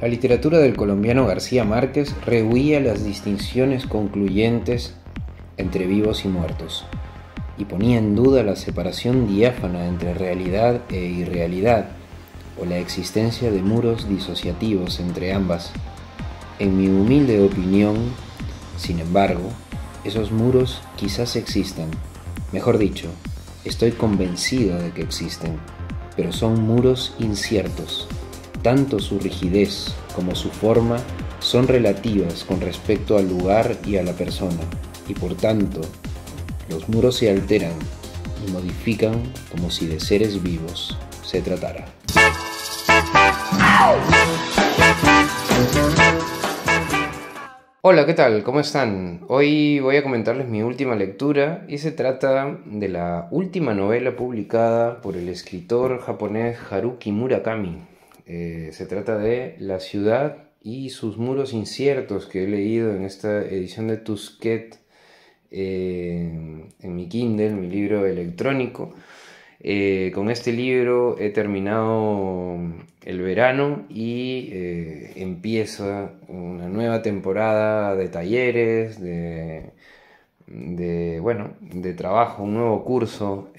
La literatura del colombiano García Márquez rehuía las distinciones concluyentes entre vivos y muertos y ponía en duda la separación diáfana entre realidad e irrealidad o la existencia de muros disociativos entre ambas. En mi humilde opinión, sin embargo, esos muros quizás existan. Mejor dicho, estoy convencido de que existen, pero son muros inciertos tanto su rigidez como su forma son relativas con respecto al lugar y a la persona, y por tanto, los muros se alteran y modifican como si de seres vivos se tratara. Hola, ¿qué tal? ¿Cómo están? Hoy voy a comentarles mi última lectura y se trata de la última novela publicada por el escritor japonés Haruki Murakami, eh, se trata de La ciudad y sus muros inciertos que he leído en esta edición de Tusquet eh, en mi Kindle, mi libro electrónico. Eh, con este libro he terminado el verano y empieza una nueva temporada de talleres, de, bueno, de trabajo, un nuevo curso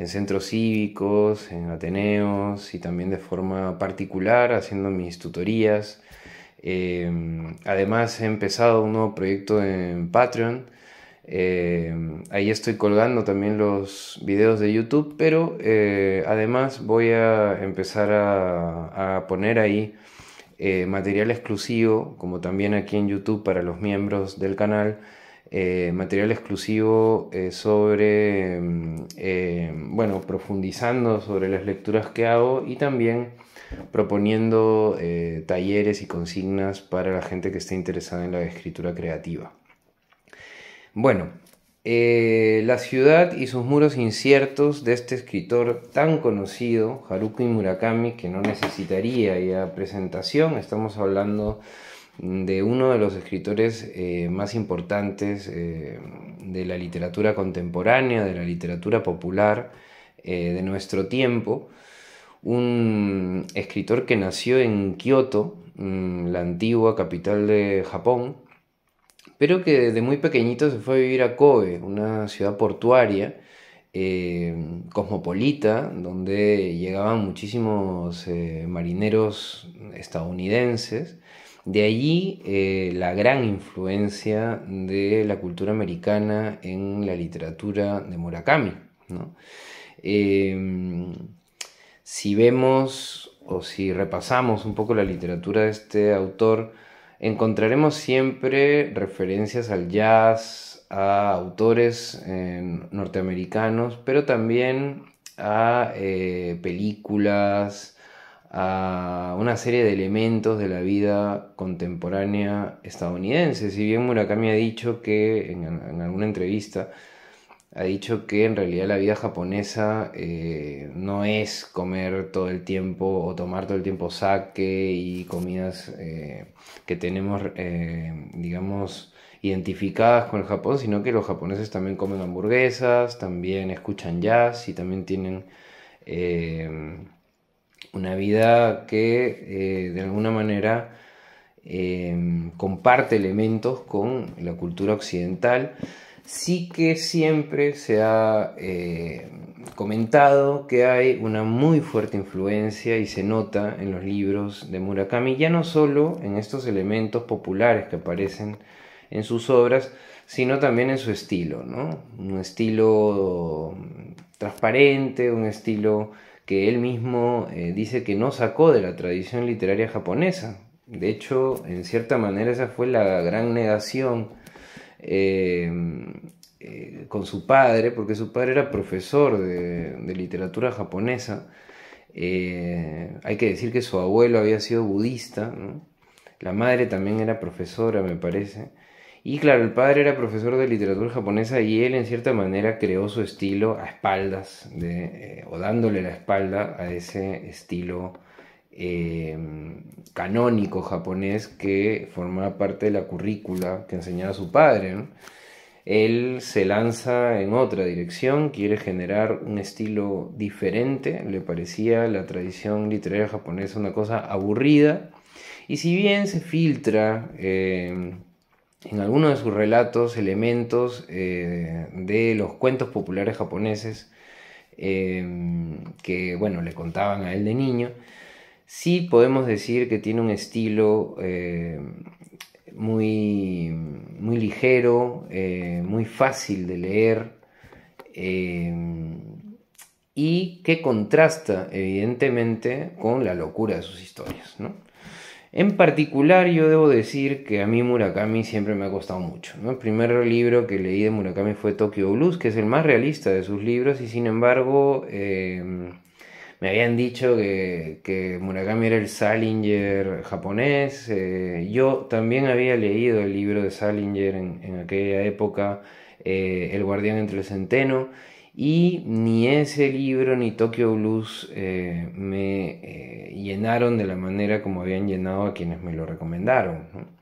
en centros cívicos, en ateneos y también de forma particular haciendo mis tutorías. Em, además he empezado un nuevo proyecto en Patreon. Em, ahí estoy colgando también los videos de YouTube, pero eh, además voy a empezar a poner ahí eh, material exclusivo, como también aquí en YouTube para los miembros del canal eh, material exclusivo eh, sobre, mm, eh, bueno, profundizando sobre las lecturas que hago y también proponiendo talleres y consignas para la gente que esté interesada en la escritura creativa. Bueno, la ciudad y sus muros inciertos de este escritor tan conocido, Haruki Murakami, que no necesitaría ya presentación, estamos hablando de uno de los escritores eh, más importantes eh, de la literatura contemporánea, de la literatura popular eh, de nuestro tiempo, un escritor que nació en Kioto, mm, la antigua capital de Japón, pero que desde muy pequeñito se fue a vivir a Kobe, una ciudad portuaria, cosmopolita, donde llegaban muchísimos marineros estadounidenses de allí eh, la gran influencia de la cultura americana en la literatura de Murakami. Em, si vemos o si repasamos un poco la literatura de este autor, encontraremos siempre referencias al jazz, a autores em, norteamericanos, pero también a eh, películas, a una serie de elementos de la vida contemporánea estadounidense. Si bien Murakami ha dicho que en, alguna entrevista, ha dicho que en realidad la vida japonesa eh, no es comer todo el tiempo o tomar todo el tiempo sake y comidas eh, que tenemos, eh, digamos, identificadas con el Japón, sino que los japoneses también comen hamburguesas, también escuchan jazz y también tienen una vida que eh, de alguna manera eh, comparte elementos con la cultura occidental, sí que siempre se ha eh, comentado que hay una muy fuerte influencia y se nota en los libros de Murakami, ya no solo en estos elementos populares que aparecen en sus obras, sino también en su estilo, ¿no? Un estilo mm, transparente, un estilo que él mismo eh, dice que no sacó de la tradición literaria japonesa. De hecho, en cierta manera esa fue la gran negación eh, eh, con su padre, porque su padre era profesor de, literatura japonesa. hay que decir que su abuelo había sido budista, la madre también era profesora, me parece. Y claro, el padre era profesor de literatura japonesa y él en cierta manera creó su estilo a espaldas de, eh, o dándole la espalda a ese estilo eh, canónico japonés que formaba parte de la currícula que enseñaba su padre. Él se lanza en otra dirección, quiere generar un estilo diferente, le parecía la tradición literaria japonesa una cosa aburrida y si bien se filtra... Eh, en algunos de sus relatos elementos eh, de los cuentos populares japoneses eh, que, bueno, le contaban a él de niño. Sí podemos decir que tiene un estilo eh, muy, muy ligero, muy fácil de leer y que contrasta evidentemente con la locura de sus historias, ¿no? En particular, yo debo decir que a mí Murakami siempre me ha costado mucho. El primer libro que leí de Murakami fue Tokyo Blues, que es el más realista de sus libros, y sin embargo, em, me habían dicho que, Murakami era el Salinger japonés. Eh, yo también había leído el libro de Salinger en, aquella época, eh, El guardián entre el centeno y ni ese libro ni Tokyo Blues eh, me eh, llenaron de la manera como habían llenado a quienes me lo recomendaron.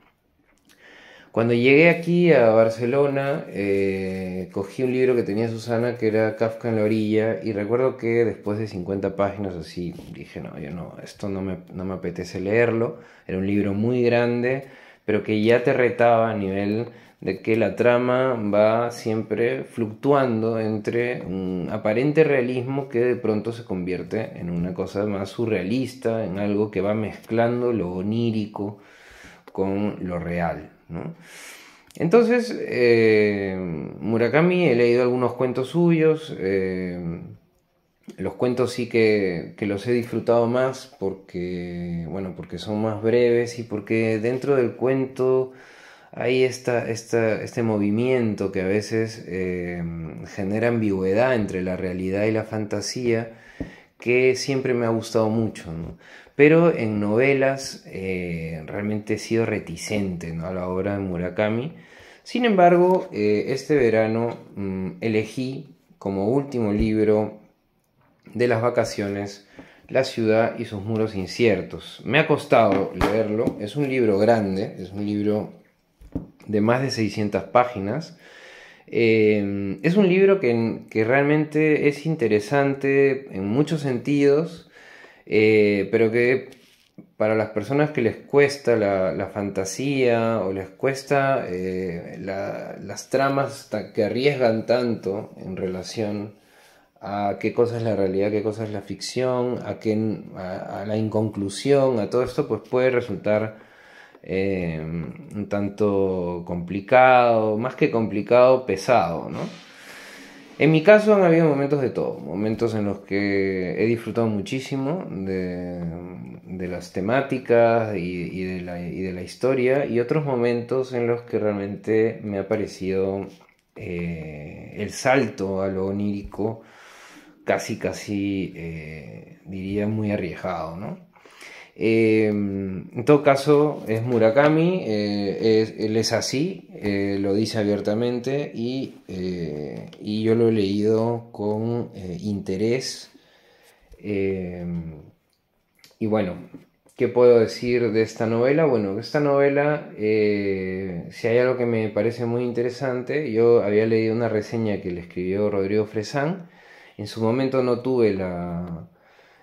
Cuando llegué aquí a Barcelona, eh, cogí un libro que tenía Susana que era Kafka en la orilla y recuerdo que después de 50 páginas así dije, no, yo no, esto no me, no me apetece leerlo. Era un libro muy grande, pero que ya te retaba a nivel de que la trama va siempre fluctuando entre un aparente realismo que de pronto se convierte en una cosa más surrealista, en algo que va mezclando lo onírico con lo real. Entonces, eh, Murakami, he leído algunos cuentos suyos, eh, los cuentos sí que, que, los he disfrutado más porque, bueno, porque son más breves y porque dentro del cuento hay este movimiento que a veces eh, genera ambigüedad entre la realidad y la fantasía que siempre me ha gustado mucho, pero en novelas eh, realmente he sido reticente a la obra de Murakami. Sin embargo, eh, este verano mm, elegí como último libro de las vacaciones La ciudad y sus muros inciertos. Me ha costado leerlo, es un libro grande, es un libro de más de 600 páginas. Eh, es un libro que, realmente es interesante en muchos sentidos, eh, pero que para las personas que les cuesta la, fantasía o les cuesta eh, las tramas que arriesgan tanto en relación a qué cosa es la realidad, qué cosa es la ficción, a, a la inconclusión, a todo esto, pues puede resultar eh, un tanto complicado, más que complicado, pesado, ¿no? En mi caso han habido momentos de todo, momentos en los que he disfrutado muchísimo de, las temáticas y, de la, historia y otros momentos en los que realmente me ha parecido eh, el salto a lo onírico casi, casi, eh, diría, muy arriesgado, ¿no? Em, en todo caso, es Murakami, eh, él es así, eh, lo dice abiertamente y, eh, y, yo lo he leído con interés. Em, y bueno, ¿qué puedo decir de esta novela? Bueno, esta novela, si hay algo que me parece muy interesante, yo había leído una reseña que le escribió Rodrigo Fresán, en su momento no tuve la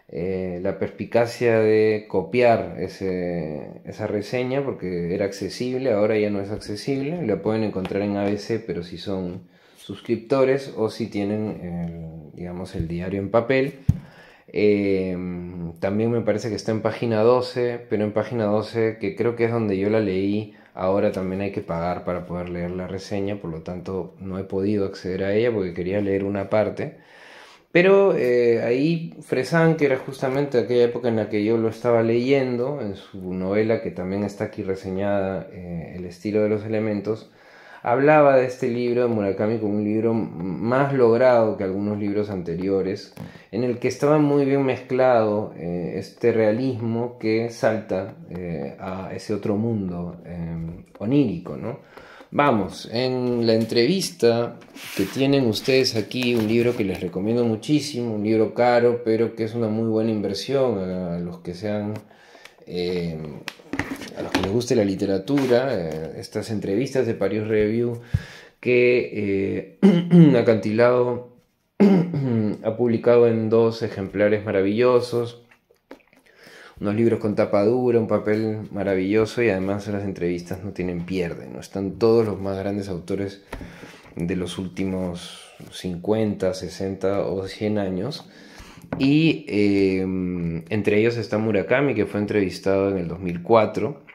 eh, la perspicacia de copiar esa reseña porque era accesible, ahora ya no es accesible, la pueden encontrar en ABC, pero si son suscriptores o si tienen, el, digamos, el diario en papel. Eh, también me parece que está en página 12, pero en página 12, que creo que es donde yo la leí, ahora también hay que pagar para poder leer la reseña, por lo tanto no he podido acceder a ella porque quería leer una parte. Pero eh, ahí Fresan, que era justamente aquella época en la que yo lo estaba leyendo, en su novela que también está aquí reseñada, eh, El estilo de los elementos, hablaba de este libro de Murakami como un libro más logrado que algunos libros anteriores, en el que estaba muy bien mezclado eh, este realismo que salta a ese otro mundo onírico, ¿no? Vamos, en la entrevista que tienen ustedes aquí, un libro que les recomiendo muchísimo, un libro caro, pero que es una muy buena inversión a los que sean, eh, que les guste la literatura, eh, estas entrevistas de Paris Review que eh, Acantilado ha publicado en dos ejemplares maravillosos unos libros con tapa dura, un papel maravilloso y además las entrevistas no tienen pierde, ¿no? Están todos los más grandes autores de los últimos 50, 60 o 100 años. Y eh, entre ellos está Murakami, que fue entrevistado en el 2004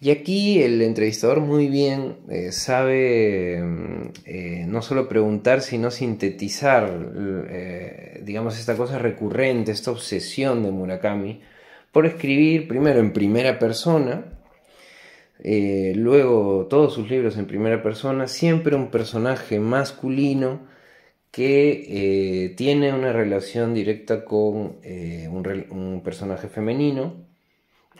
y aquí el entrevistador muy bien eh, sabe mm, eh, no solo preguntar, sino sintetizar, eh, digamos, esta cosa recurrente, esta obsesión de Murakami por escribir primero en primera persona, luego todos sus libros en primera persona, siempre un personaje masculino que tiene una relación directa con un personaje femenino,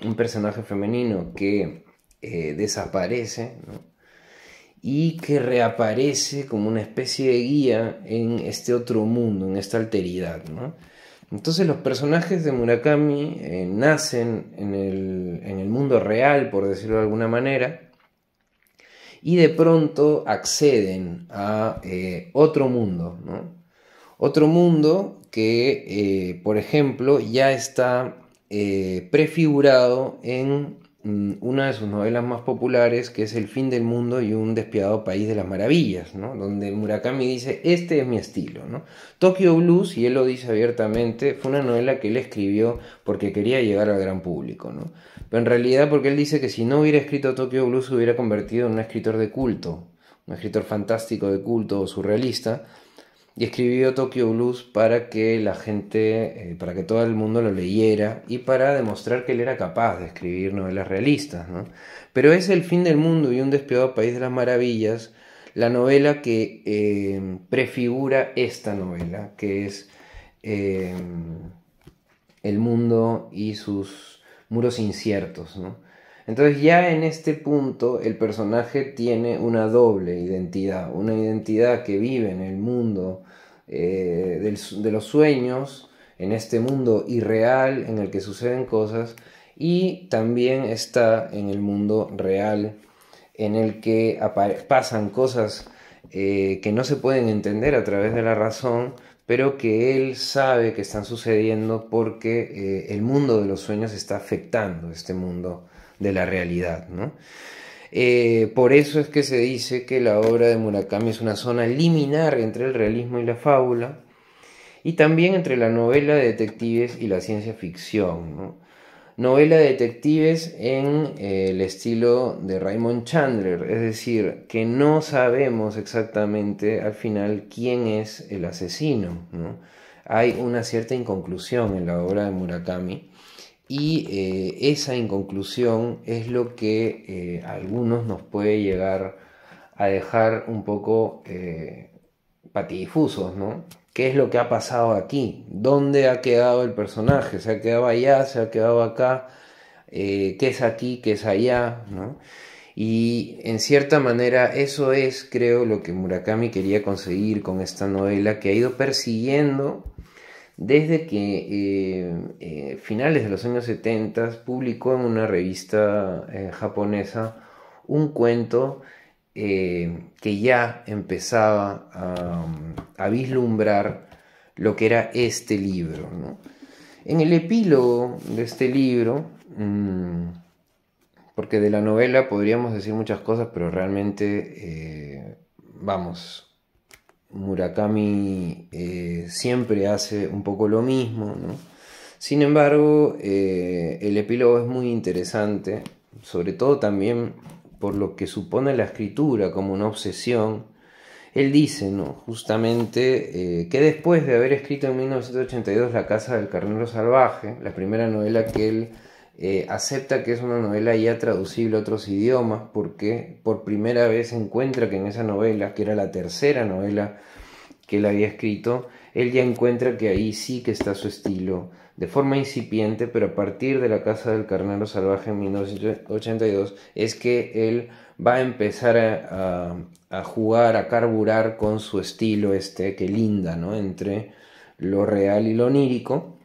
un personaje femenino que eh, desaparece y que reaparece como una especie de guía en este otro mundo, en esta alteridad. Entonces los personajes de Murakami eh, nacen en el, mundo real, por decirlo de alguna manera, y de pronto acceden a eh, otro mundo, Otro mundo que, por ejemplo, ya está prefigurado en Mm, una de sus novelas más populares, que es El fin del mundo y un despiadado país de las maravillas, ¿no? donde Murakami dice, este es mi estilo. ¿no? Tokyo Blues, y él lo dice abiertamente, fue una novela que él escribió porque quería llegar al gran público. ¿no? Pero en realidad porque él dice que si no hubiera escrito Tokyo Blues se hubiera convertido en un escritor de culto, un escritor fantástico de culto o surrealista, y escribió Tokyo Blues para que la gente, eh, para que todo el mundo lo leyera y para demostrar que él era capaz de escribir novelas realistas. ¿no? Pero es El fin del mundo y un despiadado país de las maravillas, la novela que eh, prefigura esta novela, que es eh, El mundo y sus muros inciertos. ¿no? Entonces ya en este punto el personaje tiene una doble identidad, una identidad que vive en el mundo eh, de los sueños, en este mundo irreal en el que suceden cosas, y también está en el mundo real en el que pasan cosas eh, que no se pueden entender a través de la razón, pero que él sabe que están sucediendo porque eh, el mundo de los sueños está afectando este mundo de la realidad. ¿no? Eh, por eso es que se dice que la obra de Murakami es una zona liminar entre el realismo y la fábula, y también entre la novela de detectives y la ciencia ficción. ¿no? novela de detectives en eh, el estilo de Raymond Chandler, es decir, que no sabemos exactamente al final quién es el asesino. ¿no? Hay una cierta inconclusión en la obra de Murakami y eh, esa inconclusión es lo que a eh, algunos nos puede llegar a dejar un poco patidifusos, ¿no? qué es lo que ha pasado aquí, dónde ha quedado el personaje, se ha quedado allá, se ha quedado acá, eh, qué es aquí, qué es allá, ¿no? Y en cierta manera eso es, creo, lo que Murakami quería conseguir con esta novela que ha ido persiguiendo desde que eh, eh, finales de los años 70 publicó en una revista japonesa un cuento eh, que ya empezaba mm, a, vislumbrar lo que era este libro. En el epílogo de este libro, mm, porque de la novela podríamos decir muchas cosas, pero realmente, eh, vamos, Murakami eh, siempre hace un poco lo mismo, Sin embargo, el epílogo es muy interesante, sobre todo también por lo que supone la escritura como una obsesión, él dice, ¿no? justamente, eh, que después de haber escrito en 1982 La Casa del Carnero Salvaje, la primera novela que él eh, acepta que es una novela ya traducible a otros idiomas, porque por primera vez encuentra que en esa novela, que era la tercera novela que él había escrito, él ya encuentra que ahí sí que está su estilo de forma incipiente, pero a partir de la Casa del Carnero Salvaje en 1982 es que él va a empezar a, jugar, a carburar con su estilo este que linda, ¿no? Entre lo real y lo onírico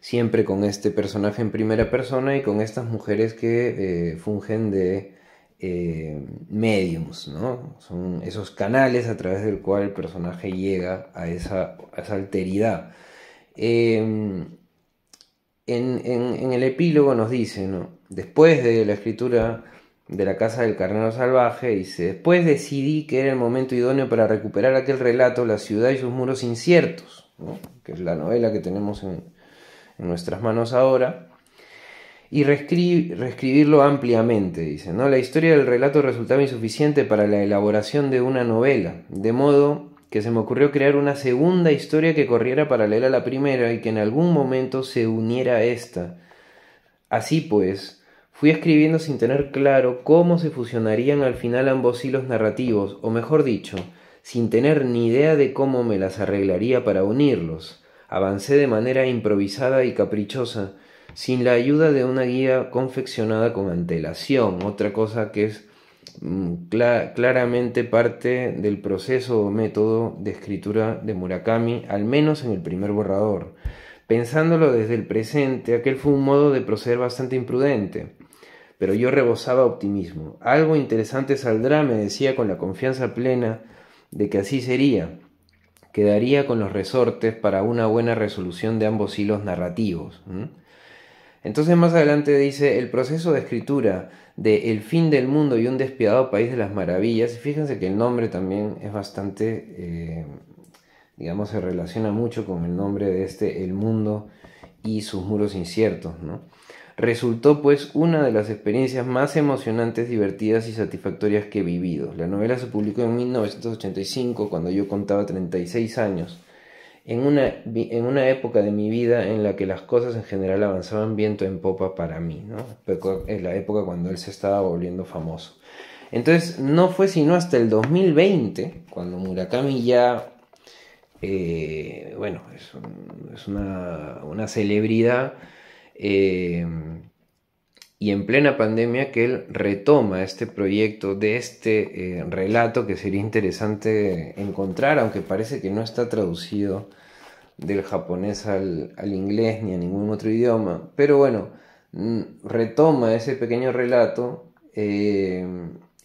siempre con este personaje en primera persona y con estas mujeres que eh, fungen de eh, mediums, ¿no? Son esos canales a través del cual el personaje llega a esa, a esa alteridad. Em, en, el epílogo nos dice, después de la escritura de la Casa del Carnero Salvaje, dice, después decidí que era el momento idóneo para recuperar aquel relato, la ciudad y sus muros inciertos, que es la novela que tenemos en, nuestras manos ahora y reescribirlo ampliamente, dice. ¿no? La historia del relato resultaba insuficiente para la elaboración de una novela, de modo que se me ocurrió crear una segunda historia que corriera paralela a la primera y que en algún momento se uniera a esta. Así pues, fui escribiendo sin tener claro cómo se fusionarían al final ambos hilos narrativos, o mejor dicho, sin tener ni idea de cómo me las arreglaría para unirlos. Avancé de manera improvisada y caprichosa, sin la ayuda de una guía confeccionada con antelación, otra cosa que es Mm, claramente parte del proceso o método de escritura de Murakami, al menos en el primer borrador. Pensándolo desde el presente, aquel fue un modo de proceder bastante imprudente, pero yo rebosaba optimismo. Algo interesante saldrá, me decía con la confianza plena de que así sería. Quedaría con los resortes para una buena resolución de ambos hilos narrativos. Entonces más adelante dice, el proceso de escritura de El fin del mundo y un despiadado país de las maravillas, fíjense que el nombre también es bastante, eh, digamos, se relaciona mucho con el nombre de este, El mundo y sus muros inciertos, ¿no? Resultó pues una de las experiencias más emocionantes, divertidas y satisfactorias que he vivido. La novela se publicó en 1985 cuando yo contaba 36 años en una, en una época de mi vida en la que las cosas en general avanzaban viento en popa para mí, ¿no? Es la época cuando él se estaba volviendo famoso. Entonces, no fue sino hasta el 2020, cuando Murakami ya, eh, bueno, es, una, una, celebridad, eh, y en plena pandemia que él retoma este proyecto de este eh, relato que sería interesante encontrar, aunque parece que no está traducido del japonés al, inglés ni a ningún otro idioma. Pero bueno, mm, retoma ese pequeño relato eh,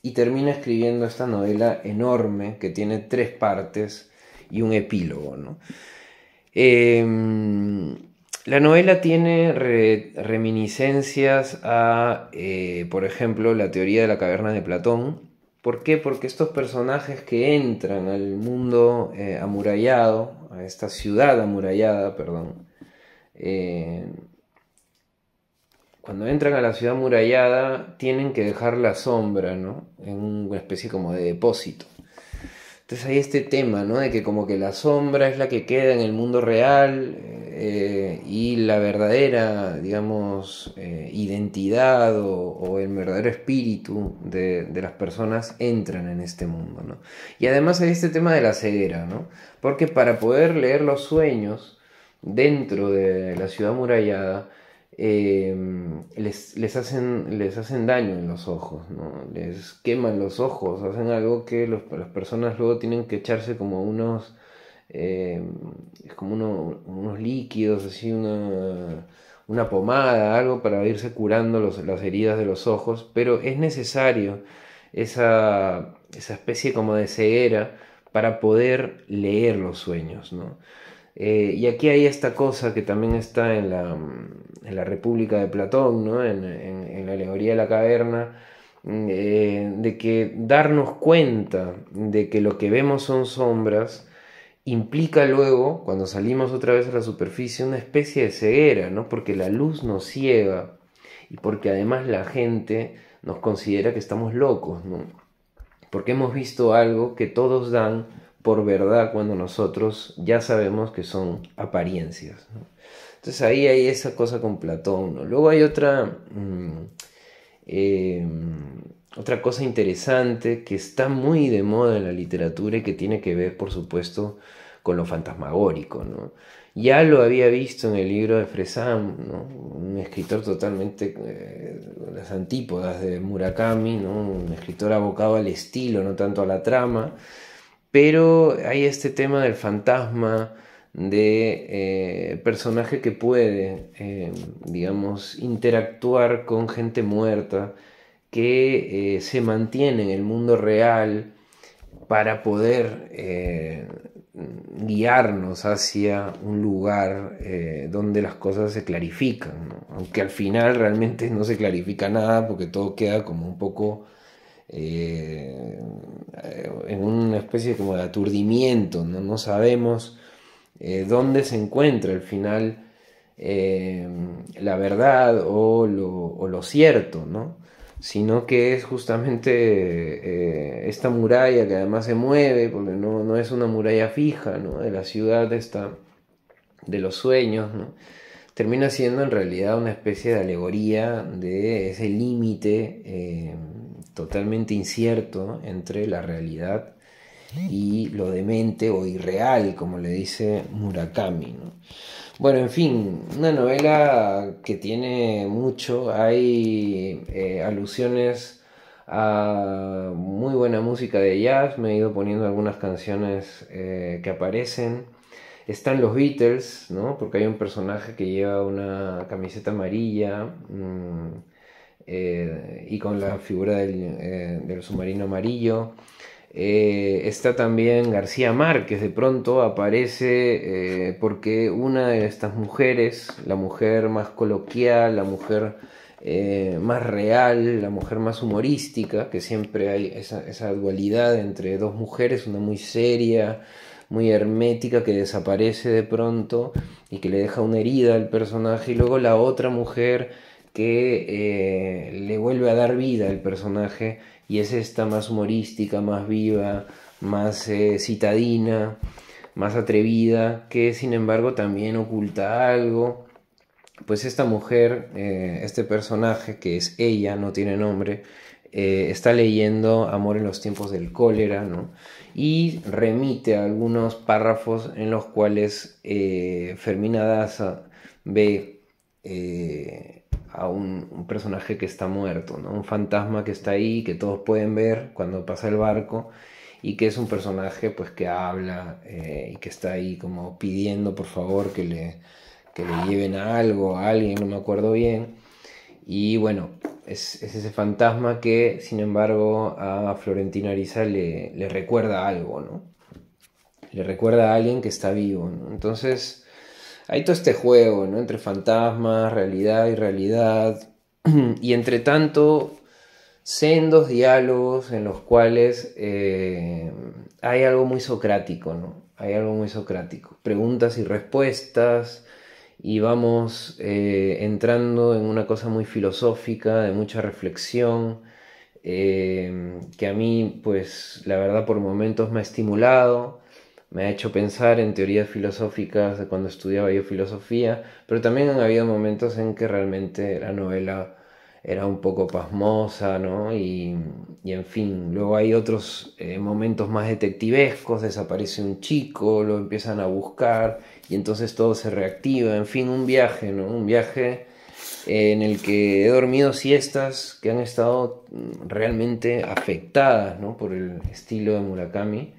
y termina escribiendo esta novela enorme que tiene tres partes y un epílogo. ¿no? Eh, la novela tiene reminiscencias a, eh, por ejemplo, la teoría de la caverna de Platón. ¿Por qué? Porque estos personajes que entran al mundo eh, amurallado, a esta ciudad amurallada, perdón, eh, cuando entran a la ciudad amurallada tienen que dejar la sombra, En una especie como de depósito. Entonces hay este tema, De que como que la sombra es la que queda en el mundo real eh, y la verdadera, digamos, eh, identidad o, el verdadero espíritu de, las personas entran en este mundo, Y además hay este tema de la ceguera, ¿no? Porque para poder leer los sueños dentro de la ciudad murallada, Em, les, les, hacen, les hacen daño en los ojos, ¿no? les queman los ojos, hacen algo que los, las personas luego tienen que echarse como unos, em, como unos líquidos, así una, una, pomada, algo para irse curando los, las heridas de los ojos, pero es necesario esa, esa especie como de ceguera para poder leer los sueños. ¿no? Eh, y aquí hay esta cosa que también está en la, en la República de Platón, ¿no? en, la alegoría de la caverna, mm, eh, de que darnos cuenta de que lo que vemos son sombras implica luego, cuando salimos otra vez a la superficie, una especie de ceguera, ¿no? porque la luz nos ciega y porque además la gente nos considera que estamos locos, ¿no? porque hemos visto algo que todos dan por verdad cuando nosotros ya sabemos que son apariencias. Entonces ahí hay esa cosa con Platón. Luego hay otra, mm, em, otra cosa interesante que está muy de moda en la literatura y que tiene que ver, por supuesto, con lo fantasmagórico. Ya lo había visto en el libro de Fresam, un escritor totalmente, eh, las antípodas de Murakami, un escritor abocado al estilo, no tanto a la trama. Pero hay este tema del fantasma, de eh, personaje que puede, eh, digamos, interactuar con gente muerta, que eh, se mantiene en el mundo real para poder guiarnos hacia un lugar donde las cosas se clarifican, aunque al final realmente no se clarifica nada porque todo queda como un poco eh, en una especie como de aturdimiento, no, sabemos eh, dónde se encuentra al final eh, la verdad o lo, lo cierto, ¿no? sino que es justamente esta muralla que además se mueve, porque no, es una muralla fija, De la ciudad esta, de los sueños, Termina siendo en realidad una especie de alegoría de ese límite totalmente incierto entre la realidad y lo demente o irreal, como le dice Murakami. Bueno, en fin, una novela que tiene mucho, hay eh, alusiones a muy buena música de jazz, me he ido poniendo algunas canciones eh, que aparecen. Están los Beatles, ¿no? Porque hay un personaje que lleva una camiseta amarilla. Mm, eh, y con la figura eh, del, submarino amarillo. Eh, está también García Márquez, de pronto aparece porque una de estas mujeres, la mujer más coloquial, la mujer más real, la mujer más humorística, que siempre hay esa, esa dualidad entre dos mujeres, una muy seria, muy hermética que desaparece de pronto y que le deja una herida al personaje y luego la otra mujer que eh, le vuelve a dar vida al personaje y es esta más humorística, más viva, más eh, citadina, más atrevida, que sin embargo también oculta algo. Pues esta mujer, eh, este personaje que es ella, no tiene nombre, está leyendo Amor en los tiempos del cólera, ¿no? Y remite algunos párrafos en los cuales Fermina Daza ve a un, personaje que está muerto, ¿no? Un fantasma que está ahí, que todos pueden ver cuando pasa el barco y que es un personaje pues que habla eh, y que está ahí como pidiendo por favor que le, le lleven a algo, a alguien, no me acuerdo bien. Y bueno, es, ese fantasma que sin embargo a Florentina Ariza le, le recuerda algo, ¿no? Le recuerda a alguien que está vivo, Entonces hay todo este juego, Entre fantasmas, realidad y realidad, y entre tanto, sendos diálogos en los cuales eh, hay algo muy socrático, Hay algo muy socrático. Preguntas y respuestas, y vamos eh, entrando en una cosa muy filosófica, de mucha reflexión, eh, que a mí, pues, la verdad, por momentos me ha estimulado me ha hecho pensar en teorías filosóficas de cuando estudiaba yo filosofía, pero también han habido momentos en que realmente la novela era un poco pasmosa, ¿no? Y, y en fin, luego hay otros eh, momentos más detectivescos, desaparece un chico, lo empiezan a buscar y entonces todo se reactiva, en fin, un viaje, ¿no? Un viaje eh, en el que he dormido siestas que han estado mm, realmente afectadas, ¿no? Por el estilo de Murakami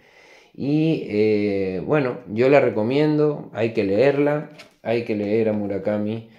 y eh, bueno, yo la recomiendo, hay que leerla, hay que leer a Murakami.